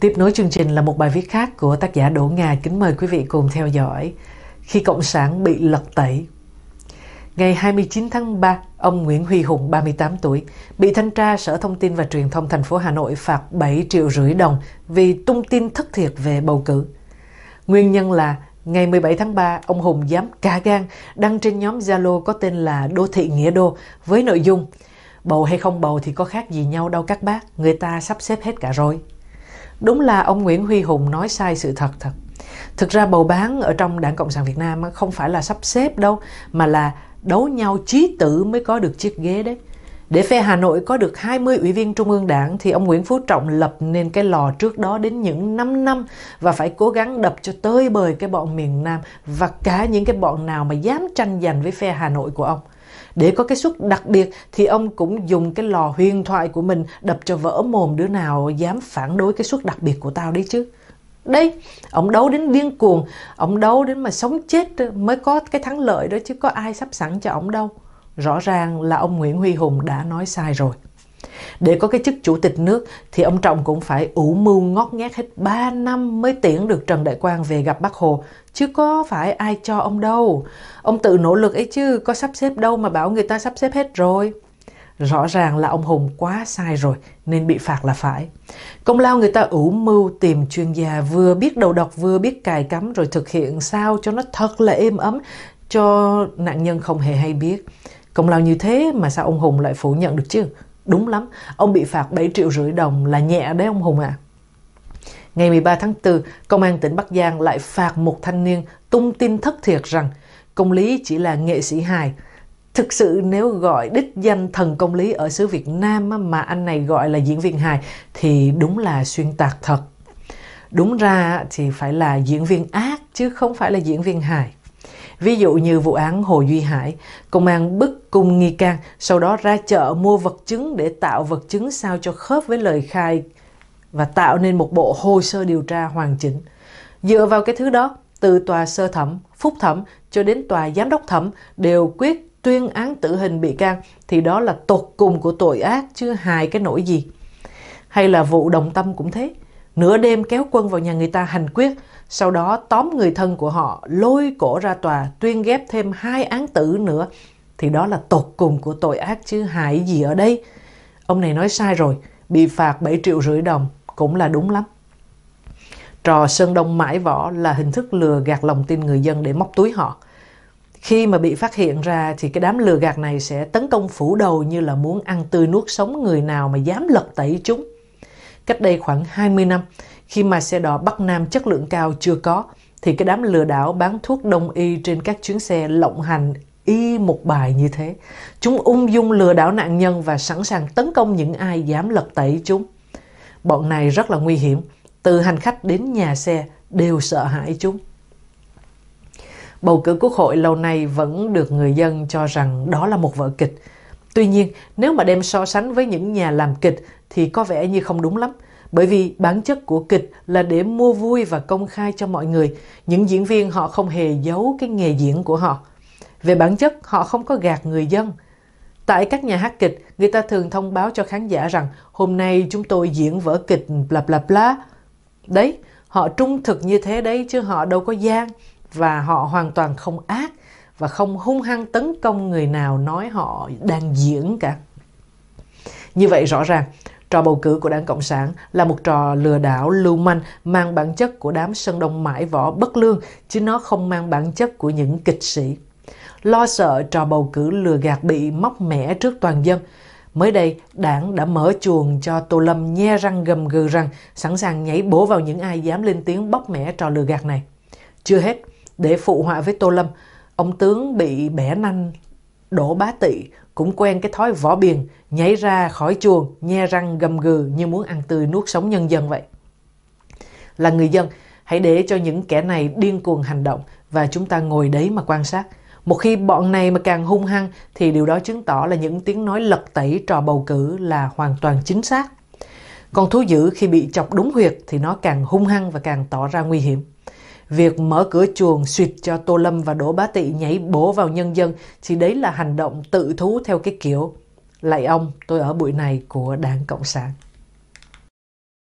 Tiếp nối chương trình là một bài viết khác của tác giả Đỗ Nga kính mời quý vị cùng theo dõi. Khi Cộng sản bị lật tẩy Ngày 29 tháng 3, ông Nguyễn Huy Hùng, 38 tuổi, bị thanh tra Sở Thông tin và Truyền thông thành phố Hà Nội phạt 7 triệu rưỡi đồng vì tung tin thất thiệt về bầu cử. Nguyên nhân là ngày 17 tháng 3, ông Hùng dám cả gan đăng trên nhóm Zalo có tên là Đô thị Nghĩa Đô với nội dung Bầu hay không bầu thì có khác gì nhau đâu các bác, người ta sắp xếp hết cả rồi. Đúng là ông Nguyễn Huy Hùng nói sai sự thật thật. Thực ra bầu bán ở trong Đảng Cộng sản Việt Nam không phải là sắp xếp đâu, mà là đấu nhau trí tử mới có được chiếc ghế đấy. Để phe Hà Nội có được 20 ủy viên Trung ương Đảng thì ông Nguyễn Phú Trọng lập nên cái lò trước đó đến những 5 năm và phải cố gắng đập cho tơi bời cái bọn miền Nam và cả những cái bọn nào mà dám tranh giành với phe Hà Nội của ông. Để có cái suất đặc biệt thì ông cũng dùng cái lò huyền thoại của mình đập cho vỡ mồm đứa nào dám phản đối cái suất đặc biệt của tao đấy chứ. Đây, ông đấu đến điên cuồng, ông đấu đến mà sống chết mới có cái thắng lợi đó chứ có ai sắp sẵn cho ông đâu. Rõ ràng là ông Nguyễn Huy Hùng đã nói sai rồi. Để có cái chức chủ tịch nước thì ông Trọng cũng phải ủ mưu ngót nghét hết 3 năm mới tiễn được Trần Đại Quang về gặp Bác Hồ. Chứ có phải ai cho ông đâu. Ông tự nỗ lực ấy chứ, có sắp xếp đâu mà bảo người ta sắp xếp hết rồi. Rõ ràng là ông Hùng quá sai rồi nên bị phạt là phải. Công lao người ta ủ mưu tìm chuyên gia vừa biết đầu độc vừa biết cài cắm rồi thực hiện sao cho nó thật là êm ấm cho nạn nhân không hề hay biết. Công lao như thế mà sao ông Hùng lại phủ nhận được chứ? Đúng lắm, ông bị phạt 7 triệu rưỡi đồng là nhẹ đấy ông Hùng ạ. À. Ngày 13 tháng 4, Công an tỉnh Bắc Giang lại phạt một thanh niên tung tin thất thiệt rằng công lý chỉ là nghệ sĩ hài. Thực sự nếu gọi đích danh thần công lý ở xứ Việt Nam mà anh này gọi là diễn viên hài thì đúng là xuyên tạc thật. Đúng ra thì phải là diễn viên ác chứ không phải là diễn viên hài. Ví dụ như vụ án Hồ Duy Hải, công an bức cung nghi can, sau đó ra chợ mua vật chứng để tạo vật chứng sao cho khớp với lời khai và tạo nên một bộ hồ sơ điều tra hoàn chỉnh. Dựa vào cái thứ đó, từ tòa sơ thẩm, phúc thẩm cho đến tòa giám đốc thẩm đều quyết tuyên án tử hình bị can thì đó là tột cùng của tội ác chứ hài cái nỗi gì. Hay là vụ đồng tâm cũng thế nửa đêm kéo quân vào nhà người ta hành quyết, sau đó tóm người thân của họ, lôi cổ ra tòa, tuyên ghép thêm hai án tử nữa, thì đó là tột cùng của tội ác chứ hại gì ở đây. Ông này nói sai rồi, bị phạt 7 triệu rưỡi đồng cũng là đúng lắm. Trò Sơn Đông mãi võ là hình thức lừa gạt lòng tin người dân để móc túi họ. Khi mà bị phát hiện ra thì cái đám lừa gạt này sẽ tấn công phủ đầu như là muốn ăn tươi nuốt sống người nào mà dám lật tẩy chúng cách đây khoảng 20 năm khi mà xe đỏ Bắc Nam chất lượng cao chưa có thì cái đám lừa đảo bán thuốc đông y trên các chuyến xe lộng hành y một bài như thế. Chúng ung dung lừa đảo nạn nhân và sẵn sàng tấn công những ai dám lật tẩy chúng. Bọn này rất là nguy hiểm, từ hành khách đến nhà xe đều sợ hãi chúng. Bầu cử quốc hội lâu nay vẫn được người dân cho rằng đó là một vở kịch – Tuy nhiên, nếu mà đem so sánh với những nhà làm kịch thì có vẻ như không đúng lắm. Bởi vì bản chất của kịch là để mua vui và công khai cho mọi người. Những diễn viên họ không hề giấu cái nghề diễn của họ. Về bản chất, họ không có gạt người dân. Tại các nhà hát kịch, người ta thường thông báo cho khán giả rằng hôm nay chúng tôi diễn vở kịch bla bla bla. Đấy, họ trung thực như thế đấy chứ họ đâu có gian và họ hoàn toàn không ác và không hung hăng tấn công người nào nói họ đang diễn cả. Như vậy rõ ràng, trò bầu cử của đảng Cộng sản là một trò lừa đảo lưu manh mang bản chất của đám sân đông mãi võ bất lương, chứ nó không mang bản chất của những kịch sĩ. Lo sợ trò bầu cử lừa gạt bị móc mẻ trước toàn dân, Mới đây, đảng đã mở chuồng cho Tô Lâm nhe răng gầm gừ rằng sẵn sàng nhảy bổ vào những ai dám lên tiếng bóc mẻ trò lừa gạt này. Chưa hết, để phụ họa với Tô Lâm, Ông tướng bị bẻ nanh, đổ bá tị, cũng quen cái thói vỏ biền, nhảy ra khỏi chuồng, nhe răng gầm gừ như muốn ăn tươi nuốt sống nhân dân vậy. Là người dân, hãy để cho những kẻ này điên cuồng hành động và chúng ta ngồi đấy mà quan sát. Một khi bọn này mà càng hung hăng thì điều đó chứng tỏ là những tiếng nói lật tẩy trò bầu cử là hoàn toàn chính xác. Còn thú dữ khi bị chọc đúng huyệt thì nó càng hung hăng và càng tỏ ra nguy hiểm. Việc mở cửa chuồng suyệt cho Tô Lâm và Đỗ Bá Tị nhảy bổ vào nhân dân thì đấy là hành động tự thú theo cái kiểu. Lại ông, tôi ở bụi này của đảng Cộng sản.